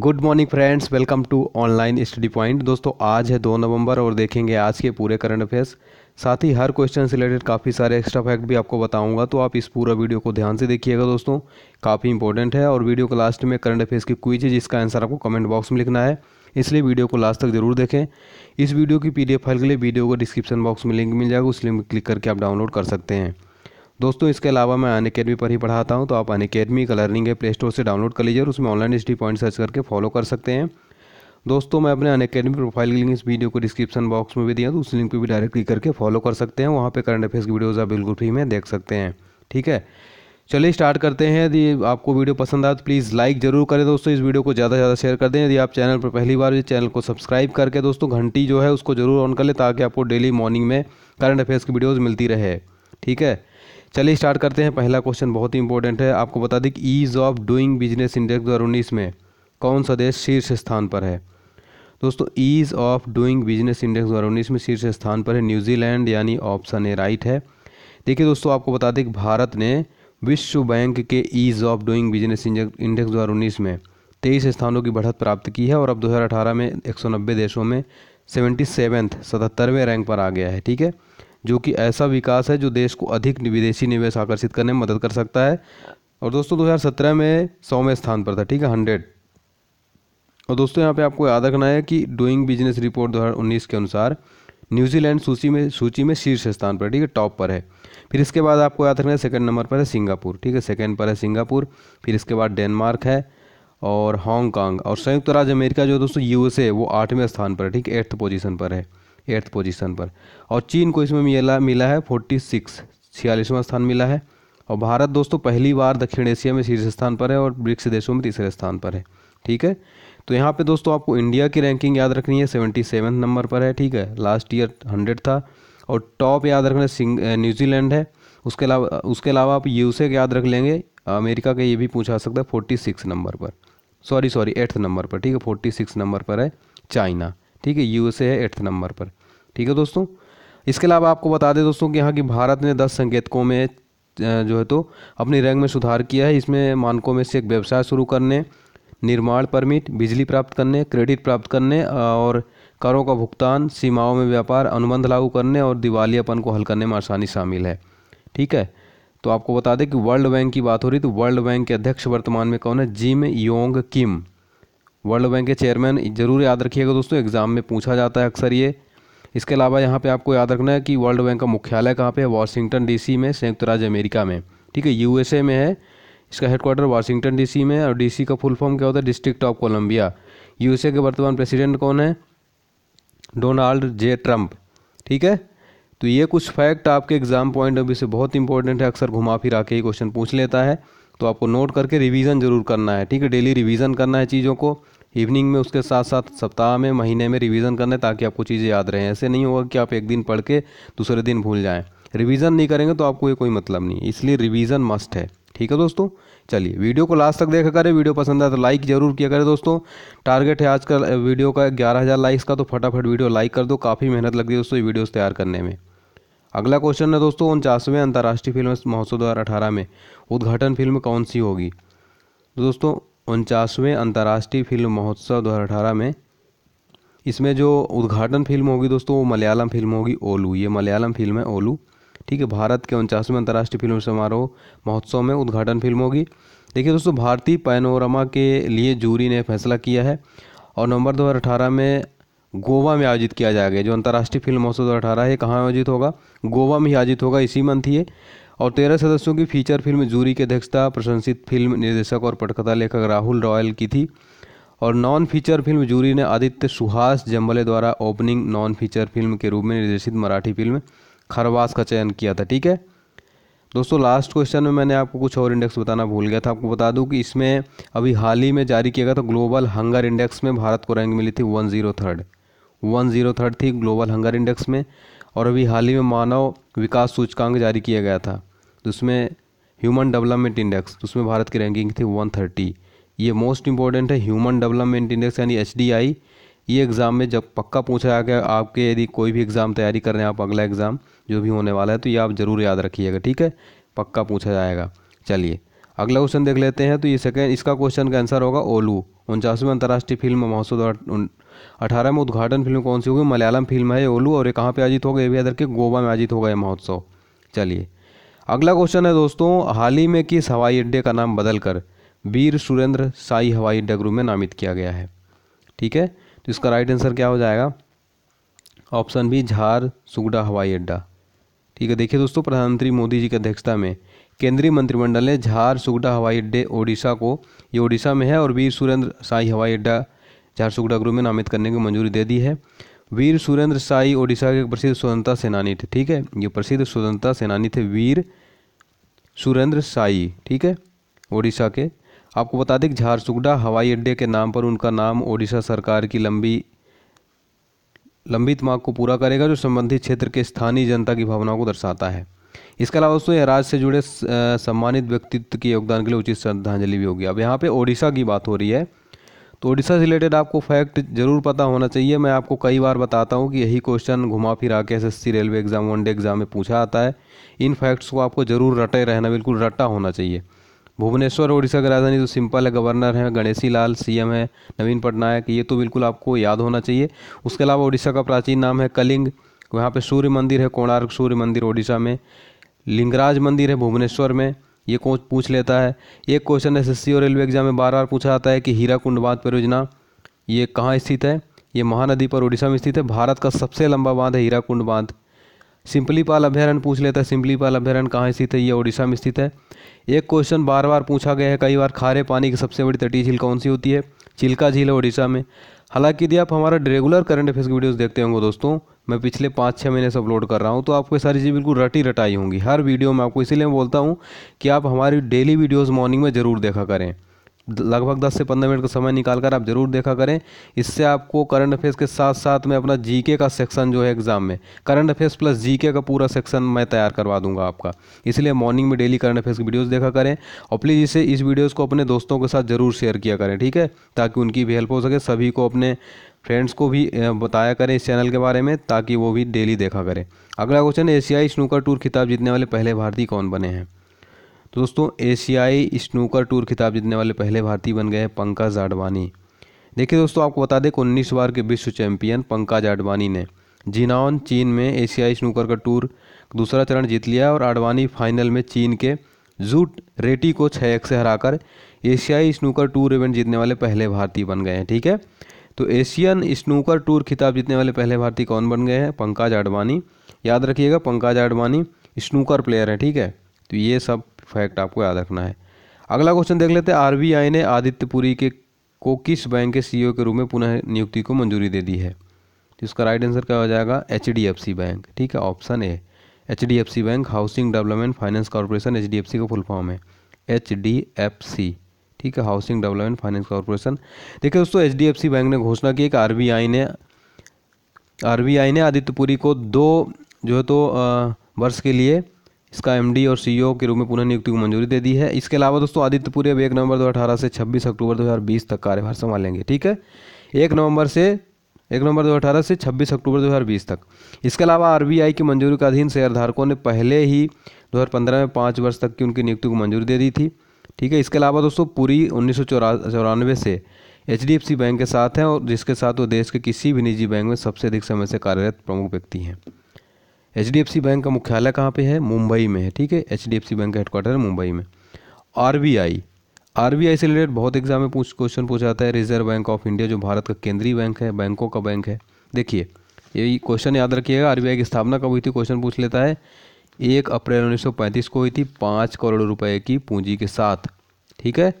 good morning friends welcome to online study point दोस्तों आज है दो नवंबर और देखेंगे आज के पूरे करंट अफेयर्स साथ ही हर क्वेश्चन से रिलेटेड काफ़ी सारे एक्स्ट्रा फैक्ट भी आपको बताऊंगा तो आप इस पूरा वीडियो को ध्यान से देखिएगा दोस्तों काफ़ी इंपॉर्टेंट है और वीडियो के लास्ट में करंट अफेयर्स की क्विज है जिसका आंसर आपको कमेंट बॉक्स में लिखना है इसलिए वीडियो को लास्ट तक जरूर देखें इस वीडियो की पी फाइल के लिए वीडियो को डिस्क्रिप्शन बॉक्स में लिंक मिल जाएगा उस लिंक क्लिक करके आप डाउनलोड कर सकते हैं दोस्तों इसके अलावा मैं अन अकेडमी पर ही पढ़ाता हूँ तो आप अन अकेडमी का लर्निंग है प्ले स्टोर से डाउनलोड कर लीजिए और उसमें ऑनलाइन स्टडी पॉइंट सर्च करके फॉलो कर सकते हैं दोस्तों मैं अपने अन अकेडमी प्रोफाइल की लिंक इस वीडियो को डिस्क्रिप्शन बॉक्स में भी दिया तो उस लिंक पर भी डायरेक्ट क्लिक करके फॉलो कर सकते हैं वहाँ पर करंट अफेयर्स की वीडियोज़ आप बिल्कुल फ्री में देख सकते हैं ठीक है चलिए स्टार्ट करते हैं यदि आपको वीडियो पसंद आए तो प्लीज़ लाइक जरूर करें दोस्तों इस वीडियो को ज़्यादा से ज़्यादा शेयर कर दें यदि आप चैनल पर पहली बार चैनल को सब्सक्राइब करके दोस्तों घंटी जो है उसको ज़रूर ऑन कर लें ताकि आपको डेली मॉर्निंग में करंट अफेयर्स की वीडियोज़ मिलती रहे ठीक है चलिए स्टार्ट करते हैं पहला क्वेश्चन बहुत ही इंपॉर्टेंट है आपको बता दें कि ease of doing business index दो उन्नीस में कौन सा देश शीर्ष स्थान पर है दोस्तों ease of doing business index दो उन्नीस में शीर्ष स्थान पर है न्यूजीलैंड यानी ऑप्शन ए राइट है देखिए दोस्तों आपको बता दें कि भारत ने विश्व बैंक के ease of doing business index दो उन्नीस में तेईस स्थानों की बढ़त प्राप्त की है और अब 2018 में 190 देशों में सेवेंटी सेवेंथ सतहत्तरवें रैंक पर आ गया है ठीक है जो कि ऐसा विकास है जो देश को अधिक विदेशी निवेश आकर्षित करने में मदद कर सकता है और दोस्तों 2017 में सौवें स्थान पर था ठीक है हंड्रेड और दोस्तों यहाँ पे आपको याद रखना है कि डूइंग बिजनेस रिपोर्ट 2019 के अनुसार न्यूजीलैंड सूची में सूची में शीर्ष स्थान पर ठीक है टॉप पर है फिर इसके बाद आपको याद रखना है सेकेंड नंबर पर है सिंगापुर ठीक है सेकेंड पर है सिंगापुर फिर इसके बाद डेनमार्क है और हांगकांग और संयुक्त राज्य अमेरिका जो दोस्तों यूएसए वो आठवें स्थान पर है ठीक है एट्थ पोजीशन पर है एट्थ पोजीशन पर और चीन को इसमें मिला मिला है फोर्टी सिक्स छियालीसवां स्थान मिला है और भारत दोस्तों पहली बार दक्षिण एशिया में शीर्ष स्थान पर है और ब्रिक्स देशों में तीसरे स्थान पर है ठीक है तो यहाँ पे दोस्तों आपको इंडिया की रैंकिंग याद रखनी है सेवेंटी सेवन नंबर पर है ठीक है लास्ट ईयर हंड्रेड था और टॉप याद रखना सिंग न्यूजीलैंड है उसके अलावा उसके अलावा आप यूसे याद रख लेंगे अमेरिका का ये भी पूछा सकता है फोर्टी सिक्स नंबर पर सॉरी सॉरी एट्थ नंबर पर ठीक है फोर्टी सिक्स नंबर पर है चाइना ठीक है यूएसए है एट्थ नंबर पर ठीक है दोस्तों इसके अलावा आपको बता दें दोस्तों कि यहाँ की भारत ने दस संकेतकों में जो है तो अपनी रैंक में सुधार किया है इसमें मानकों में से एक व्यवसाय शुरू करने निर्माण परमिट बिजली प्राप्त करने क्रेडिट प्राप्त करने और करों का भुगतान सीमाओं में व्यापार अनुबंध लागू करने और दिवालियापन को हल करने में आसानी शामिल है ठीक है तो आपको बता दें कि वर्ल्ड बैंक की बात हो रही तो वर्ल्ड बैंक के अध्यक्ष वर्तमान में कौन है Jim Yong Kim world bank के चेयरमैन ज़रूर याद रखिएगा दोस्तों एग्ज़ाम में पूछा जाता है अक्सर ये इसके अलावा यहाँ पे आपको याद रखना है कि वर्ल्ड बैंक का मुख्यालय कहाँ पे है वाशिंगटन डीसी में संयुक्त राज्य अमेरिका में ठीक है यूएसए में है इसका हेडक्वार्टर वाशिंगटन डीसी में और डीसी का फुल फॉर्म क्या होता है डिस्ट्रिक्ट ऑफ कोलम्बिया यूएसए के वर्तमान प्रेसिडेंट कौन है डोनाल्ड जे ट्रम्प ठीक है तो ये कुछ फैक्ट आपके एग्ज़ाम पॉइंट ऑफ व्यू से बहुत इंपॉर्टेंट है अक्सर घुमा फिरा के ही क्वेश्चन पूछ लेता है तो आपको नोट करके रिवीजन ज़रूर करना है ठीक है डेली रिवीजन करना है चीज़ों को इवनिंग में उसके साथ साथ सप्ताह में महीने में रिवीजन करना है ताकि आपको चीज़ें याद रहें ऐसे नहीं होगा कि आप एक दिन पढ़ के दूसरे दिन भूल जाएँ रिवीजन नहीं करेंगे तो आपको ये कोई मतलब नहीं इसलिए रिवीजन मस्ट है ठीक है दोस्तों चलिए वीडियो को लास्ट तक देखा करें वीडियो पसंद आए तो लाइक जरूर किया करें दोस्तों टारगेट है आज का वीडियो का ग्यारह हज़ार लाइक्स का तो फटाफट वीडियो लाइक कर दो काफ़ी मेहनत लगती है दोस्तों ये वीडियोस तैयार करने में अगला क्वेश्चन है दोस्तों उनचासवें अंतर्राष्ट्रीय फिल्म महोत्सव दो हज़ार अठारह में उद्घाटन फिल्म कौन सी होगी तो दोस्तों उनचासवें अंतर्राष्ट्रीय फिल्म महोत्सव दो हज़ार अठारह में इसमें जो उद्घाटन फिल्म होगी दोस्तों वो मलयालम फिल्म होगी ओलू ये मलयालम फिल्म है ओलू ठीक है भारत के उनचासवें अंतर्राष्ट्रीय फिल्म समारोह महोत्सव में उद्घाटन फिल्म होगी देखिए दोस्तों भारतीय पैनोरमा के लिए जूरी ने फैसला किया है और नवंबर दो में गोवा में आयोजित किया जाएगा जो अंतर्राष्ट्रीय फिल्म महोत्सव दो अठारह है कहाँ आयोजित होगा गोवा में ही आयोजित होगा इसी मंथ ये और तेरह सदस्यों की फीचर फिल्म जूरी की अध्यक्षता प्रशंसित फिल्म निर्देशक और पटकथा लेखक राहुल रॉयल की थी और नॉन फीचर फिल्म जूरी ने आदित्य सुहास जम्बले द्वारा ओपनिंग नॉन फीचर फिल्म के रूप में निर्देशित मराठी फिल्म खरवास का चयन किया था ठीक है दोस्तों लास्ट क्वेश्चन में मैंने आपको कुछ और इंडेक्स बताना भूल गया था आपको बता दूं कि इसमें अभी हाल ही में जारी किया गया तो ग्लोबल हंगर इंडेक्स में भारत को रैंक मिली थी one zero third one zero third थी ग्लोबल हंगर इंडेक्स में और अभी हाल ही में मानव विकास सूचकांक जारी किया गया था जिसमें ह्यूमन डेवलपमेंट इंडेक्स उसमें भारत की रैंकिंग थी वन थर्टी ये मोस्ट इंपॉर्टेंट है ह्यूमन डेवलपमेंट इंडेक्स यानी एच डी आई ये एग्ज़ाम में जब पक्का पूछा जाएगा आपके यदि कोई भी एग्ज़ाम तैयारी कर रहे हैं आप अगला एग्ज़ाम जो भी होने वाला है तो ये आप ज़रूर याद रखिएगा ठीक है पक्का पूछा जाएगा चलिए अगला क्वेश्चन देख लेते हैं तो ये सेकेंड इसका क्वेश्चन का आंसर होगा ओलू उनचासवें अंतर्राष्ट्रीय फिल्म महोत्सव अठारह में उद्घाटन फिल्म कौन सी होगी मलयालम फिल्म है ओलू और ये कहाँ पर आयोजित होगा ये भी अदर के गोवा में आयोजित होगा ये महोत्सव चलिए अगला क्वेश्चन है दोस्तों हाल ही में किस हवाई अड्डे का नाम बदलकर वीर सुरेंद्र साई हवाई अड्डा ग्रुप में नामित किया गया है ठीक है तो इसका राइट आंसर क्या हो जाएगा ऑप्शन बी झार सुगडा हवाई अड्डा ठीक है देखिए दोस्तों प्रधानमंत्री मोदी जी की अध्यक्षता में केंद्रीय मंत्रिमंडल ने झारसुगुड़ा हवाई अड्डे ओडिशा को ये ओडिशा में है और वीर सुरेंद्र साई हवाई अड्डा झारसुगुडा ग्रुप में नामित करने की मंजूरी दे दी है वीर सुरेंद्र साई ओडिशा के प्रसिद्ध स्वतंत्रता सेनानी थे ठीक है ये प्रसिद्ध स्वतंत्रता सेनानी थे वीर सुरेंद्र साई ठीक है ओडिशा के आपको बता दें कि झारसुगडा हवाई अड्डे के नाम पर उनका नाम ओडिशा सरकार की लंबी लंबित मांग को पूरा करेगा जो संबंधित क्षेत्र के स्थानीय जनता की भावनाओं को दर्शाता है इसके अलावा दोस्तों राज्य से जुड़े सम्मानित व्यक्तित्व के योगदान के लिए उचित श्रद्धांजलि भी होगी अब यहाँ पे ओडिशा की बात हो रही है तो ओडिशा से रिलेटेड आपको फैक्ट जरूर पता होना चाहिए मैं आपको कई बार बताता हूँ कि यही क्वेश्चन घुमा फिरा के S railway exam one day exam में पूछा आता है इन फैक्ट्स को आपको ज़रूर रटे रहना बिल्कुल रटा होना चाहिए भुवनेश्वर ओडिशा की राजधानी तो सिंपल है गवर्नर है गणेशी लाल सी है नवीन पटनायक ये तो बिल्कुल आपको याद होना चाहिए उसके अलावा ओडिशा का प्राचीन नाम है कलिंग वहाँ पे सूर्य मंदिर है कोणार्क सूर्य मंदिर ओडिशा में लिंगराज मंदिर है भुवनेश्वर में ये कोच पूछ लेता है एक क्वेश्चन एस एस और रेलवे एग्जाम में बार बार पूछा जाता है कि हीरा कुंड बांध परियोजना ये कहाँ स्थित है ये महानदी पर ओडिशा में स्थित है भारत का सबसे लंबा बांध है हीरा कुंड बांध सिंपलीपाल अभ्यारण पूछ लेता है सिंपलीपाल अभ्यारण्य कहाँ स्थित है ये ओडिशा में स्थित है एक क्वेश्चन बार बार पूछा गया है कई बार खारे पानी की सबसे बड़ी तटीय झील कौन सी होती है चिल्का झील है ओडिशा में हालांकि यदि आप हमारा रेगुलर करंट अफेयर्स की वीडियोस देखते होंगे दोस्तों मैं पिछले पाँच छः महीने से अपलोड कर रहा हूँ तो आपको सारी चीज़ बिल्कुल रटी रटाई होंगी हर वीडियो में आपको इसीलिए बोलता हूँ कि आप हमारी डेली वीडियोज़ मॉर्निंग में ज़रूर देखा करें लगभग 10 से 15 मिनट का समय निकाल कर आप ज़रूर देखा करें इससे आपको करंट अफेयर्स के साथ साथ में अपना जीके का सेक्शन जो है एग्ज़ाम में करंट अफेयर्स प्लस जीके का पूरा सेक्शन मैं तैयार करवा दूंगा आपका इसलिए मॉर्निंग में डेली करंट अफेयर्स की वीडियोस देखा करें और प्लीज़ इसे इस वीडियोज़ को अपने दोस्तों के साथ ज़रूर शेयर किया करें ठीक है ताकि उनकी भी हेल्प हो सके सभी को अपने फ्रेंड्स को भी बताया करें इस चैनल के बारे में ताकि वो भी डेली देखा करें अगला क्वेश्चन एशियाई स्नूकर टूर खिताब जीतने वाले पहले भारतीय कौन बने हैं तो दोस्तों एशियाई स्नूकर टूर खिताब जीतने वाले पहले भारतीय बन गए हैं पंकज आडवाणी देखिए दोस्तों आपको बता दें कि उन्नीस बार के विश्व चैंपियन पंकज आडवाणी ने जिनान चीन में एशियाई स्नूकर का टूर दूसरा चरण जीत लिया और आडवाणी फाइनल में चीन के जूट रेटी को छः एक से हराकर एशियाई स्नूकर टूर इवेंट जीतने वाले पहले भारतीय बन गए हैं ठीक है तो एशियन स्नूकर टूर खिताब जीतने वाले पहले भारतीय कौन बन गए हैं पंकज आडवाणी याद रखिएगा पंकज आडवाणी स्नूकर प्लेयर हैं ठीक है तो ये सब फैक्ट आपको याद रखना है अगला क्वेश्चन देख लेते हैं आरबीआई ने आदित्यपुरी के को किस बैंक के सीईओ e के रूप में पुनः नियुक्ति को मंजूरी दे दी है इसका राइट आंसर क्या हो जाएगा एच बैंक ठीक है option A H bank housing development finance corporation H का फुल फॉर्म है एच ठीक है हाउसिंग डेवलपमेंट फाइनेंस कॉरपोरेशन देखिए दोस्तों एच बैंक ने घोषणा की कि आर ने आर ने आदित्यपुरी को दो जो है तो वर्ष के लिए इसका एम और सी e के रूप में पुनः नियुक्ति को मंजूरी दे दी है इसके अलावा दोस्तों आदित्यपुर अब एक नवंबर दो से छब्बीस अक्टूबर दो तक कार्यभार संभालेंगे ठीक है एक नवंबर से एक नवंबर 2018 से 26 अक्टूबर 2020 तक इसके अलावा आरबीआई की मंजूरी के अधीन शेयरधारकों ने पहले ही 2015 में पाँच वर्ष तक की उनकी नियुक्ति को मंजूरी दे दी थी ठीक है इसके अलावा दोस्तों पूरी उन्नीस से एच बैंक के साथ हैं और जिसके साथ वो देश के किसी भी निजी बैंक में सबसे अधिक समय से कार्यरत प्रमुख व्यक्ति हैं एच बैंक का मुख्यालय कहाँ पे है मुंबई में है ठीक है H D F C bank का हेडक्वार्टर है मुंबई में आर बी आई से रिलेटेड बहुत एग्जाम में पूछ क्वेश्चन पूछा जाता है रिजर्व बैंक ऑफ इंडिया जो भारत का केंद्रीय बैंक है बैंकों का बैंक है देखिए यही क्वेश्चन याद रखिएगा आरबीआई की स्थापना कब हुई थी क्वेश्चन पूछ लेता है एक अप्रैल पैंतीस को हुई थी पाँच करोड़ रुपए की पूंजी के साथ ठीक है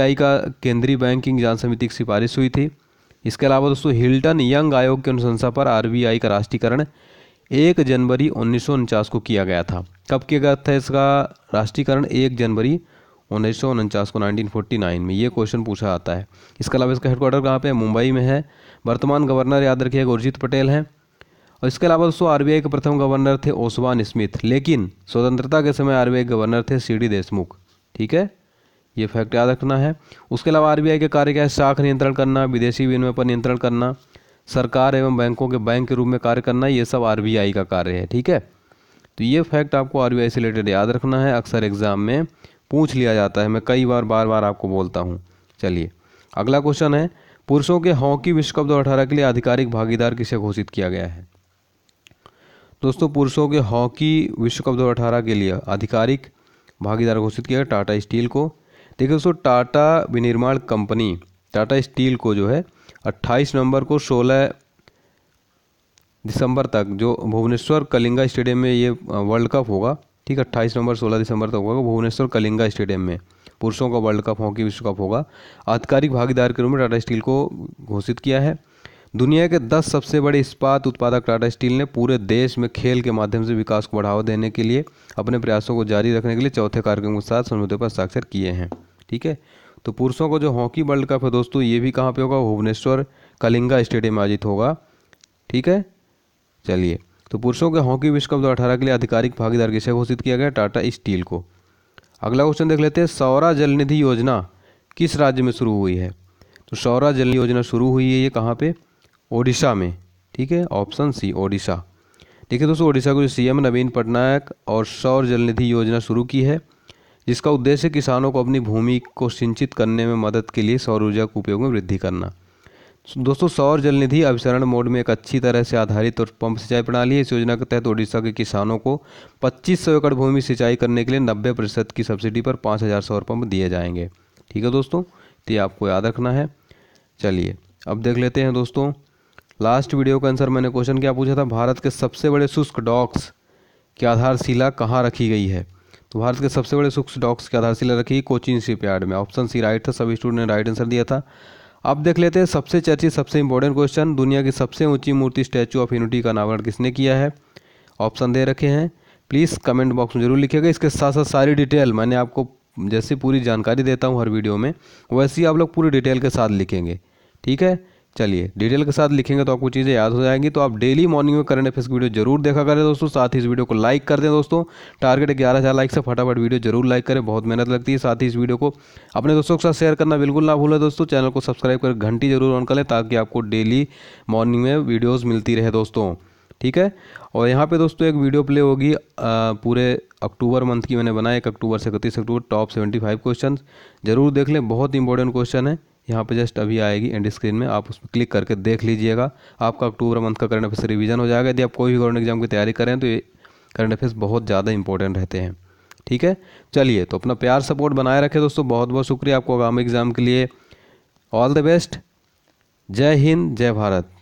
आई का केंद्रीय बैंकिंग जांच समिति की सिफारिश हुई थी इसके अलावा दोस्तों हिल्टन यंग आयोग की अनुशंसा पर आई का राष्ट्रीयकरण एक जनवरी उन्नीस को किया गया था कब किया गया था इसका राष्ट्रीयकरण एक जनवरी उन्नीस सौ उनचास को 1949 में ये क्वेश्चन पूछा आता है इसके अलावा इसका हेडक्वार्टर कहाँ पे है मुंबई में है वर्तमान गवर्नर याद रखिए गुरजीत पटेल हैं और इसके अलावा दोस्तों आर के प्रथम गवर्नर थे ओसवान स्मिथ लेकिन स्वतंत्रता के समय आर के गवर्नर थे सी देशमुख ठीक है ये फैक्ट याद रखना है उसके अलावा आर के कार्य क्या है शाख नियंत्रण करना विदेशी विनिमय पर नियंत्रण करना सरकार एवं बैंकों के बैंक के रूप में कार्य करना ये सब आर का कार्य है ठीक है तो ये फैक्ट आपको आर से रिलेटेड याद रखना है अक्सर एग्ज़ाम में पूछ लिया जाता है मैं कई बार बार बार आपको बोलता हूँ चलिए अगला क्वेश्चन है पुरुषों के हॉकी विश्व कप दो अठारह के लिए आधिकारिक भागीदार किसे घोषित किया गया है दोस्तों पुरुषों के हॉकी विश्व कप दो अठारह के लिए आधिकारिक भागीदार घोषित किया गया टाटा स्टील को देखिए दोस्तों टाटा विनिर्माण कंपनी टाटा स्टील को जो है 28 नवंबर को 16 दिसंबर तक जो भुवनेश्वर कलिंगा स्टेडियम में ये वर्ल्ड कप होगा ठीक है अट्ठाईस नवंबर सोलह दिसंबर तक होगा भुवनेश्वर कलिंगा स्टेडियम में पुरुषों का वर्ल्ड कप हॉकी विश्व कप होगा आधिकारिक भागीदार के रूप में टाटा स्टील को घोषित किया है दुनिया के 10 सबसे बड़े इस्पात उत्पादक टाटा स्टील ने पूरे देश में खेल के माध्यम से विकास को बढ़ावा देने के लिए अपने प्रयासों को जारी रखने के लिए चौथे कार्यक्रम के साथ समझौते पर हस्ताक्षर किए हैं ठीक है तो पुरुषों को जो हॉकी वर्ल्ड कप है दोस्तों ये भी कहाँ पे होगा भुवनेश्वर कलिंगा स्टेडियम आयोजित होगा ठीक है चलिए तो पुरुषों के हॉकी विश्व कप दो अठारह के लिए आधिकारिक भागीदार किसे घोषित किया गया टाटा स्टील को अगला क्वेश्चन देख लेते हैं सौरा जल निधि योजना किस राज्य में शुरू हुई है तो सौरा जल योजना शुरू हुई है ये कहाँ पे ओडिशा में ठीक है ऑप्शन सी ओडिशा देखिए दोस्तों ओडिशा को जो सीएम नवीन पटनायक और सौर जल निधि योजना शुरू की है जिसका उद्देश्य किसानों को अपनी भूमि को सिंचित करने में मदद के लिए सौर ऊर्जा के उपयोग में वृद्धि करना दोस्तों सौर जल निधि अभिसरण मोड में एक अच्छी तरह से आधारित और पंप सिंचाई प्रणाली है इस योजना के तहत ओडिशा के किसानों को 2500 एकड़ भूमि सिंचाई करने के लिए 90 प्रतिशत की सब्सिडी पर 5000 सौर पंप दिए जाएंगे ठीक है दोस्तों तो ये आपको याद रखना है चलिए अब देख लेते हैं दोस्तों लास्ट वीडियो का आंसर मैंने क्वेश्चन क्या पूछा था भारत के सबसे बड़े शुष्क डॉक्स की आधारशिला कहाँ रखी गई है तो भारत के सबसे बड़े सुख डॉक्स की आधारशिला रखी कोचिन शिप यार्ड में ऑप्शन सी राइट था सभी स्टूडेंट ने राइट आंसर दिया था अब देख लेते हैं सबसे चर्चित सबसे इंपॉर्टेंट क्वेश्चन दुनिया की सबसे ऊंची मूर्ति स्टैचू ऑफ यूनिटी का अनावरण किसने किया है ऑप्शन दे रखे हैं प्लीज़ कमेंट बॉक्स में जरूर लिखिएगा इसके साथ साथ सारी डिटेल मैंने आपको जैसे पूरी जानकारी देता हूँ हर वीडियो में वैसे ही आप लोग पूरी डिटेल के साथ लिखेंगे ठीक है चलिए डिटेल के साथ लिखेंगे तो आपको चीज़ें याद हो जाएंगी तो आप डेली मॉर्निंग में करंट अफेयर्स की वीडियो जरूर देखा करें दोस्तों साथ ही इस वीडियो को लाइक कर दें दोस्तों टारगेट ग्यारह हज़ार लाइक से फटाफट वीडियो जरूर लाइक करें बहुत मेहनत लगती है साथ ही इस वीडियो को अपने दोस्तों के साथ शेयर करना बिल्कुल ना भूलें दोस्तों चैनल को सब्सक्राइब कर घंटी जरूर ऑन करें ताकि आपको डेली मॉर्निंग में वीडियोज़ मिलती रहे दोस्तों ठीक है और यहाँ पे दोस्तों एक वीडियो प्ले होगी पूरे अक्टूबर मंथ की मैंने बनाया एक अक्टूबर से इकतीस अक्टूबर टॉप सेवेंटी फाइव क्वेश्चन जरूर देख लें बहुत इंपॉर्टेंट क्वेश्चन है यहाँ पे जस्ट अभी आएगी एंड स्क्रीन में आप उस पर क्लिक करके देख लीजिएगा आपका अक्टूबर मंथ का करंट अफेयर रिवीजन हो जाएगा यदि आप कोई भी गवर्नमेंट एग्जाम की तैयारी करें तो ये करंट अफेयर्स बहुत ज़्यादा इंपॉर्टेंट रहते हैं ठीक है चलिए तो अपना प्यार सपोर्ट बनाए रखें दोस्तों बहुत बहुत शुक्रिया आपको आगामी एग्ज़ाम के लिए ऑल द बेस्ट जय हिंद जय भारत